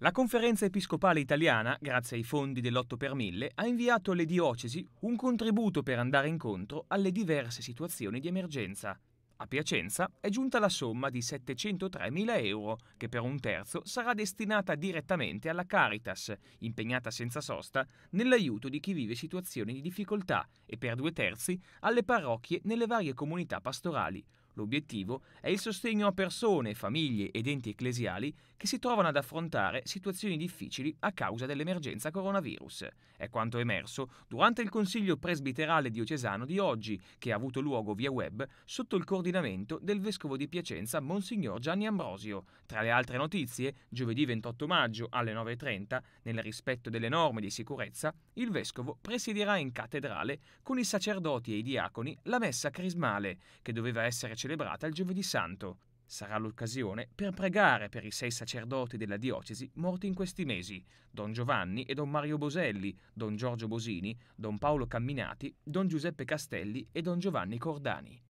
La Conferenza Episcopale Italiana, grazie ai fondi dell'8 per 1000, ha inviato alle diocesi un contributo per andare incontro alle diverse situazioni di emergenza. A Piacenza è giunta la somma di 703.000 euro, che per un terzo sarà destinata direttamente alla Caritas, impegnata senza sosta nell'aiuto di chi vive situazioni di difficoltà, e per due terzi alle parrocchie nelle varie comunità pastorali, L'obiettivo è il sostegno a persone, famiglie ed enti ecclesiali che si trovano ad affrontare situazioni difficili a causa dell'emergenza coronavirus. È quanto emerso durante il Consiglio presbiterale diocesano di oggi, che ha avuto luogo via web sotto il coordinamento del Vescovo di Piacenza Monsignor Gianni Ambrosio. Tra le altre notizie, giovedì 28 maggio alle 9.30, nel rispetto delle norme di sicurezza, il Vescovo presiderà in cattedrale con i sacerdoti e i diaconi la messa crismale, che doveva essere celebrata celebrata il giovedì santo. Sarà l'occasione per pregare per i sei sacerdoti della diocesi morti in questi mesi, Don Giovanni e Don Mario Boselli, Don Giorgio Bosini, Don Paolo Camminati, Don Giuseppe Castelli e Don Giovanni Cordani.